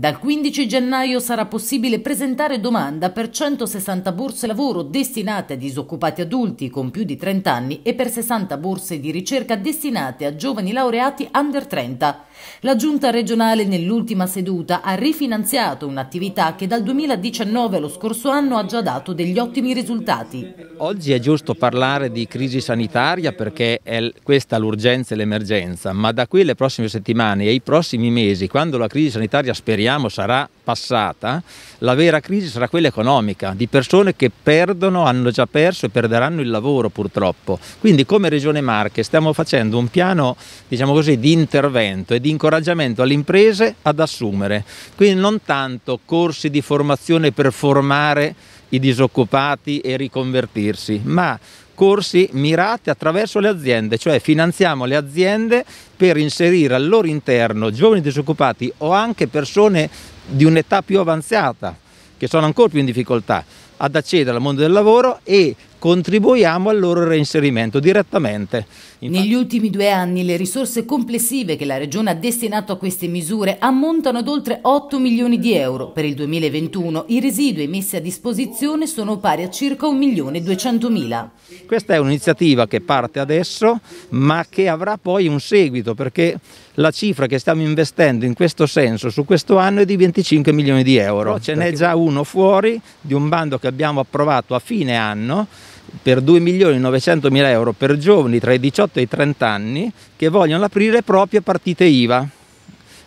Dal 15 gennaio sarà possibile presentare domanda per 160 borse lavoro destinate a disoccupati adulti con più di 30 anni e per 60 borse di ricerca destinate a giovani laureati under 30. La Giunta regionale nell'ultima seduta ha rifinanziato un'attività che dal 2019 allo scorso anno ha già dato degli ottimi risultati. Oggi è giusto parlare di crisi sanitaria perché è questa l'urgenza e l'emergenza, ma da qui alle prossime settimane e ai prossimi mesi, quando la crisi sanitaria speriamo speriamo sarà passata, la vera crisi sarà quella economica, di persone che perdono, hanno già perso e perderanno il lavoro purtroppo. Quindi come Regione Marche stiamo facendo un piano diciamo così, di intervento e di incoraggiamento alle imprese ad assumere. Quindi non tanto corsi di formazione per formare i disoccupati e riconvertirsi, ma corsi mirati attraverso le aziende, cioè finanziamo le aziende per inserire al loro interno giovani disoccupati o anche persone di un'età più avanzata che sono ancora più in difficoltà ad accedere al mondo del lavoro e contribuiamo al loro reinserimento direttamente. Infatti... Negli ultimi due anni le risorse complessive che la Regione ha destinato a queste misure ammontano ad oltre 8 milioni di euro. Per il 2021 i residui messi a disposizione sono pari a circa 1 milione e 200 mila. Questa è un'iniziativa che parte adesso ma che avrà poi un seguito perché la cifra che stiamo investendo in questo senso su questo anno è di 25 milioni di euro. Oh, Ce n'è già uno fuori di un bando che abbiamo approvato a fine anno per 2 milioni 900 mila euro per giovani tra i 18 e i 30 anni che vogliono aprire proprie partite IVA.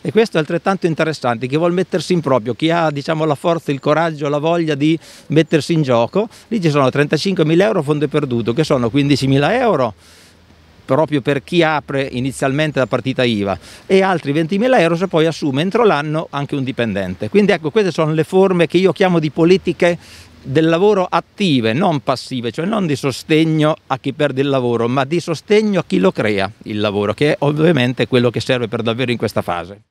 E questo è altrettanto interessante, chi vuole mettersi in proprio, chi ha diciamo, la forza, il coraggio, la voglia di mettersi in gioco, lì ci sono 35 mila euro fondo perduto, che sono 15 mila euro proprio per chi apre inizialmente la partita IVA e altri 20.000 euro se poi assume entro l'anno anche un dipendente. Quindi ecco, queste sono le forme che io chiamo di politiche del lavoro attive, non passive, cioè non di sostegno a chi perde il lavoro, ma di sostegno a chi lo crea il lavoro, che è ovviamente quello che serve per davvero in questa fase.